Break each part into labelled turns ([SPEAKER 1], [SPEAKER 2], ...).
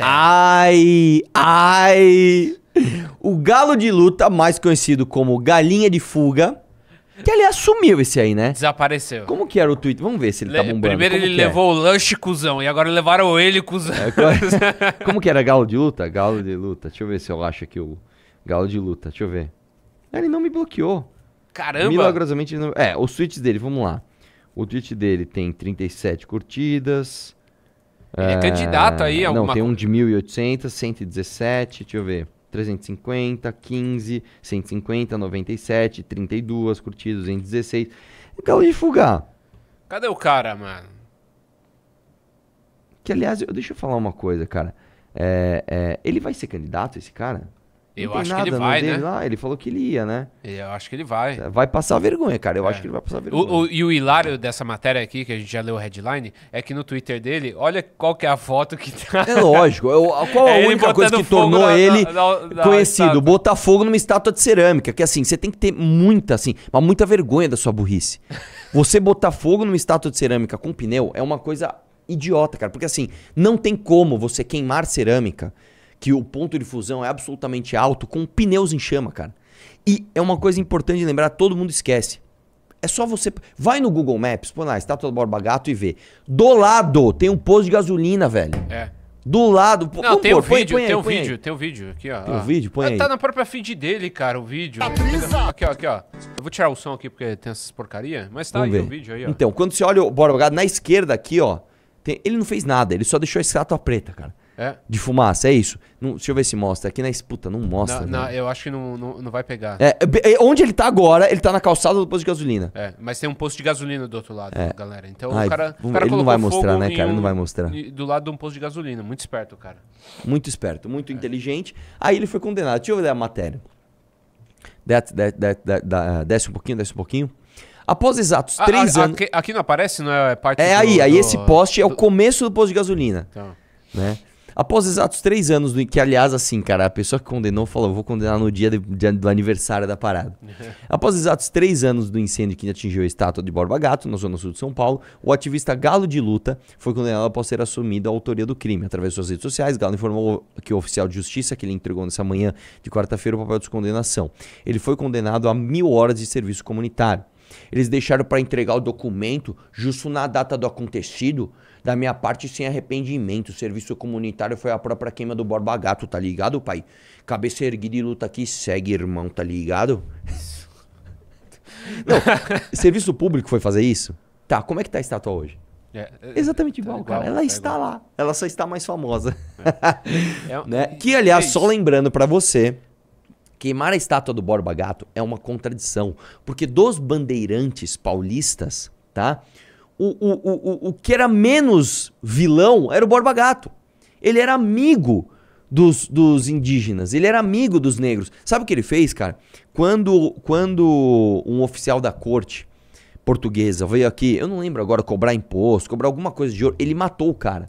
[SPEAKER 1] Ai, ai. O galo de luta, mais conhecido como galinha de fuga, que ele assumiu esse aí, né?
[SPEAKER 2] Desapareceu. Como que era o tweet?
[SPEAKER 1] Vamos ver se ele tá Le tá bombando. Primeiro como ele é? levou
[SPEAKER 2] é? o lanche cuzão e agora levaram ele cuzão. É, como... É?
[SPEAKER 1] como que era galo de luta? Galo de luta. Deixa eu ver se eu acho aqui o galo de luta. Deixa eu ver. Ele não me bloqueou.
[SPEAKER 2] Caramba. Milagrosamente
[SPEAKER 1] não... É, os tweets dele, vamos lá. O tweet dele tem 37 curtidas. Ele é, candidato aí a ah, alguma... Não, tem um de 1.800, 117, deixa eu ver... 350, 15, 150, 97, 32 curtidas, 216. Acabou de fuga.
[SPEAKER 2] Cadê o cara, mano?
[SPEAKER 1] Que, aliás, eu, deixa eu falar uma coisa, cara. É, é, ele vai ser candidato, esse cara? Eu acho nada, que ele vai, né? Ah, ele falou que ele ia, né?
[SPEAKER 2] Eu acho que ele vai.
[SPEAKER 1] É, vai passar vergonha, cara. Eu é. acho que ele vai passar vergonha.
[SPEAKER 2] O, o, e o hilário dessa matéria aqui, que a gente já leu o headline, é que no Twitter dele, olha qual que é a foto que tá. É lógico. Eu, qual é a única coisa que tornou na, ele na, na, conhecido?
[SPEAKER 1] Botar fogo numa estátua de cerâmica. Que assim, você tem que ter muita, assim, mas muita vergonha da sua burrice. você botar fogo numa estátua de cerâmica com pneu é uma coisa idiota, cara. Porque assim, não tem como você queimar cerâmica que o ponto de fusão é absolutamente alto, com pneus em chama, cara. E é uma coisa importante de lembrar, todo mundo esquece. É só você. Vai no Google Maps, põe lá, estátua do Borba Gato e vê. Do lado tem um posto de gasolina, velho. É. Do lado. Não, tem o um vídeo, põe, tem o um vídeo, aí. tem o um vídeo. Aqui, ó. Tem o vídeo, põe ah, aí. Tá
[SPEAKER 2] na própria feed dele, cara, o vídeo. Tá aqui, ó, aqui, ó. Eu vou tirar o som aqui porque tem essas porcaria, mas tá Vamos aí ver. o vídeo aí, ó. Então,
[SPEAKER 1] quando você olha o Borba Gato na esquerda aqui, ó. Tem... Ele não fez nada, ele só deixou a estátua preta, cara. É? De fumaça, é isso. Não, deixa eu ver se mostra. Aqui na disputa não mostra. Não, não,
[SPEAKER 2] eu acho que não, não, não vai pegar. É,
[SPEAKER 1] é, é, onde ele tá agora, ele tá na calçada do posto de gasolina.
[SPEAKER 2] É, mas tem um posto de gasolina do outro lado, é. galera. Então Ai, o cara. O né, cara ele não vai mostrar, né, cara? Um, não vai mostrar. Do lado de um posto de gasolina. Muito esperto, cara. Muito esperto,
[SPEAKER 1] muito inteligente. Aí ele foi condenado. Deixa eu ver a matéria. Desce, desce um pouquinho, desce um pouquinho. Após exatos a, ah, ah, três a, anos.
[SPEAKER 2] Aqui, aqui, não aparece, não é parte É do, aí, aí esse poste
[SPEAKER 1] do... é o começo do posto de gasolina. Então. Né? Após exatos três anos, do, que aliás, assim, cara, a pessoa que condenou falou: vou condenar no dia, de, do aniversário da parada. Após exatos três anos do incêndio que atingiu a estátua de Borba Gato, na zona sul de São Paulo, o ativista Galo de Luta foi condenado após ter assumido a autoria do crime. Através de suas redes sociais, Galo informou que o oficial de justiça que ele entregou nessa manhã de quarta-feira o papel de condenação. Ele foi condenado a mil horas de serviço comunitário. Eles deixaram para entregar o documento justo na data do acontecido da minha parte sem arrependimento. O serviço comunitário foi a própria queima do Borba Gato, tá ligado, pai? Cabeça erguida e luta que segue, irmão, tá ligado? Não, serviço público foi fazer isso? Tá, como é que tá a estátua hoje?
[SPEAKER 2] É, é Exatamente tá igual, tá cara. ela tá está igual. lá.
[SPEAKER 1] Ela só está mais famosa.
[SPEAKER 2] É. É, né? Que, aliás, é só
[SPEAKER 1] lembrando para você, queimar a estátua do Borba Gato é uma contradição. Porque dos bandeirantes paulistas, tá? o, o, o, o que era menos vilão era o Borba Gato. Ele era amigo dos, dos indígenas, ele era amigo dos negros. Sabe o que ele fez, cara? Quando, quando um oficial da corte portuguesa veio aqui, eu não lembro agora, cobrar imposto, cobrar alguma coisa de ouro, ele matou o cara.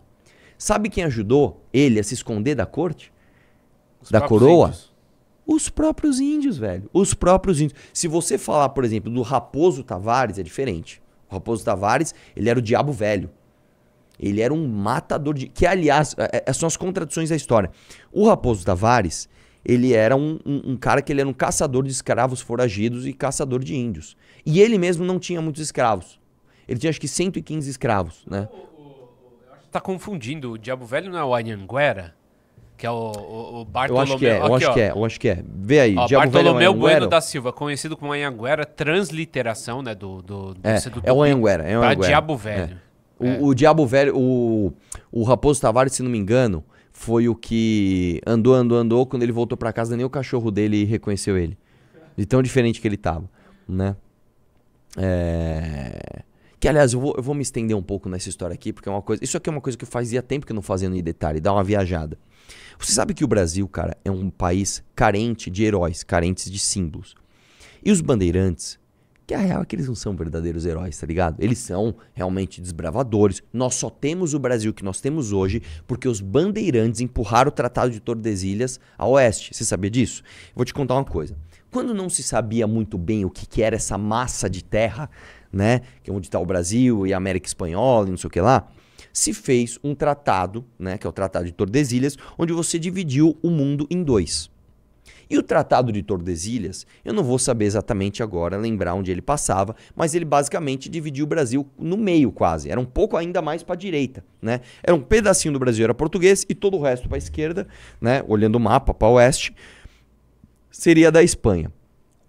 [SPEAKER 1] Sabe quem ajudou ele a se esconder da corte? Os da coroa? Índios. Os próprios índios, velho. Os próprios índios. Se você falar, por exemplo, do Raposo Tavares, é diferente. O Raposo Tavares, ele era o diabo velho. Ele era um matador de. Que, aliás, é, é, são as contradições da história. O Raposo Tavares, ele era um, um, um, cara que ele era um caçador de escravos foragidos e caçador de índios. E ele mesmo não tinha muitos escravos. Ele tinha acho que 115 escravos, né? O,
[SPEAKER 2] tá confundindo. O Diabo Velho não é o Anhanguera? Que é o, o, o Bartolomeu... Eu acho que é, eu acho que é, eu acho que é. Vê aí, ó, Diabo Bartolomeu Bueno da Silva, conhecido como Anhanguera, transliteração, né, do... do, do é, do, é o Anhanguera, é o Anhanguera. Diabo Velho.
[SPEAKER 1] É. É. O, Diabo Velho, o, o Raposo Tavares, se não me engano, foi o que andou, andou, andou, quando ele voltou para casa, nem o cachorro dele reconheceu ele. De tão diferente que ele tava, né? É... Que, aliás, eu vou, eu vou me estender um pouco nessa história aqui, porque é uma coisa. Isso aqui é uma coisa que eu fazia tempo que eu não fazia no detalhe, dá uma viajada. Você sabe que o Brasil, cara, é um país carente de heróis, carentes de símbolos. E os bandeirantes, que é a real é que eles não são verdadeiros heróis, tá ligado? Eles são realmente desbravadores. Nós só temos o Brasil que nós temos hoje porque os bandeirantes empurraram o Tratado de Tordesilhas a oeste. Você sabia disso? Eu vou te contar uma coisa quando não se sabia muito bem o que, que era essa massa de terra, né? Que é onde está o Brasil e a América Espanhola e não sei o que lá, se fez um tratado, né? Que é o Tratado de Tordesilhas, onde você dividiu o mundo em dois. E o Tratado de Tordesilhas, eu não vou saber exatamente agora lembrar onde ele passava, mas ele basicamente dividiu o Brasil no meio quase. Era um pouco ainda mais para a direita, né? Era um pedacinho do Brasil era português e todo o resto para a esquerda, né? Olhando o mapa para oeste seria da Espanha.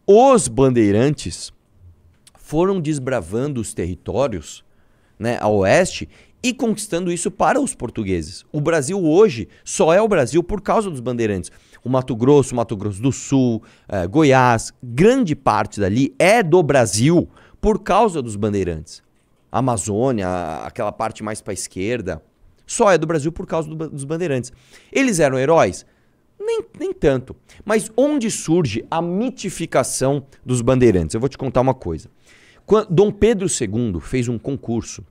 [SPEAKER 1] Os bandeirantes foram desbravando os territórios né, a oeste e conquistando isso para os portugueses. O Brasil hoje só é o Brasil por causa dos bandeirantes. O Mato Grosso, o Mato Grosso do Sul, eh, Goiás, grande parte dali é do Brasil por causa dos bandeirantes. A Amazônia, aquela parte mais para a esquerda, só é do Brasil por causa do, dos bandeirantes. Eles eram heróis? Nem, nem tanto. Mas onde surge a mitificação dos bandeirantes? Eu vou te contar uma coisa. Quando Dom Pedro II fez um concurso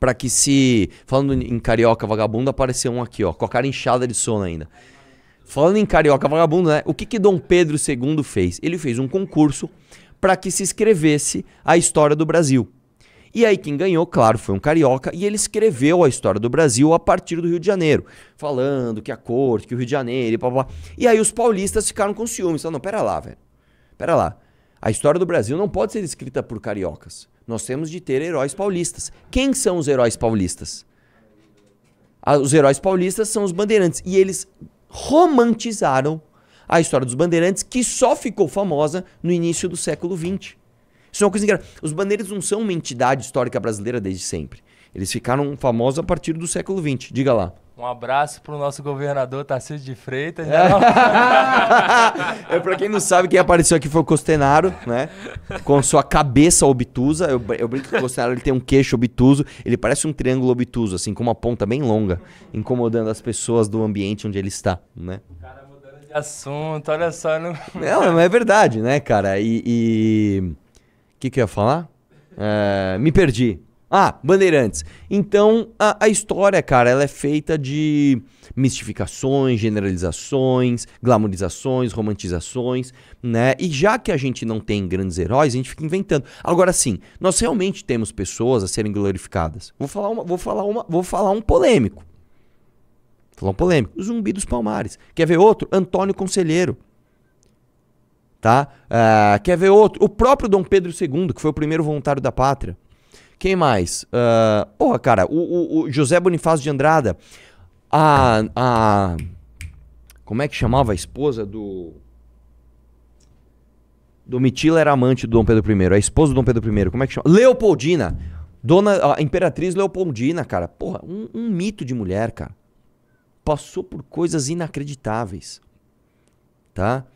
[SPEAKER 1] para que se. Falando em carioca vagabundo, apareceu um aqui, ó, com a cara inchada de sono ainda. Falando em carioca vagabundo, né? O que, que Dom Pedro II fez? Ele fez um concurso para que se escrevesse a história do Brasil. E aí quem ganhou, claro, foi um carioca e ele escreveu a história do Brasil a partir do Rio de Janeiro, falando que a corte, que o Rio de Janeiro e blá blá. E aí os paulistas ficaram com ciúmes, Falaram, não, pera lá, velho. Pera lá. A história do Brasil não pode ser escrita por cariocas. Nós temos de ter heróis paulistas. Quem são os heróis paulistas? Ah, os heróis paulistas são os bandeirantes e eles romantizaram a história dos bandeirantes que só ficou famosa no início do século XX. Isso é uma coisa engraçada. Os bandeiras não são uma entidade histórica brasileira desde sempre. Eles ficaram famosos a partir do século XX. Diga lá.
[SPEAKER 2] Um abraço pro nosso governador Tarcísio de Freitas. É.
[SPEAKER 1] é, pra quem não sabe, quem apareceu aqui foi o Costenaro, né? Com sua cabeça obtusa. Eu, eu brinco que o Costenaro ele tem um queixo obtuso. Ele parece um triângulo obtuso, assim, com uma ponta bem longa, incomodando as pessoas do ambiente onde ele está, né? O cara
[SPEAKER 2] mudando de assunto, olha só. Não, não, não é
[SPEAKER 1] verdade, né, cara? e... e que, que eu ia falar? É, me perdi. Ah, Bandeirantes. Então, a, a, história, cara, ela é feita de mistificações, generalizações, glamorizações, romantizações, né? E já que a gente não tem grandes heróis, a gente fica inventando. Agora sim, nós realmente temos pessoas a serem glorificadas. Vou falar uma, vou falar uma, vou falar um polêmico. Vou falar um polêmico. Zumbi dos Palmares. Quer ver outro? Antônio Conselheiro tá? Uh, quer ver outro? O próprio Dom Pedro II, que foi o primeiro voluntário da pátria. Quem mais? Uh, porra, cara, o, o, o, José Bonifácio de Andrada, a, a... Como é que chamava a esposa do... Domitila era amante do Dom Pedro I, a esposa do Dom Pedro I, como é que chama? Leopoldina, dona, a imperatriz Leopoldina, cara. Porra, um, um mito de mulher, cara. Passou por coisas inacreditáveis, tá?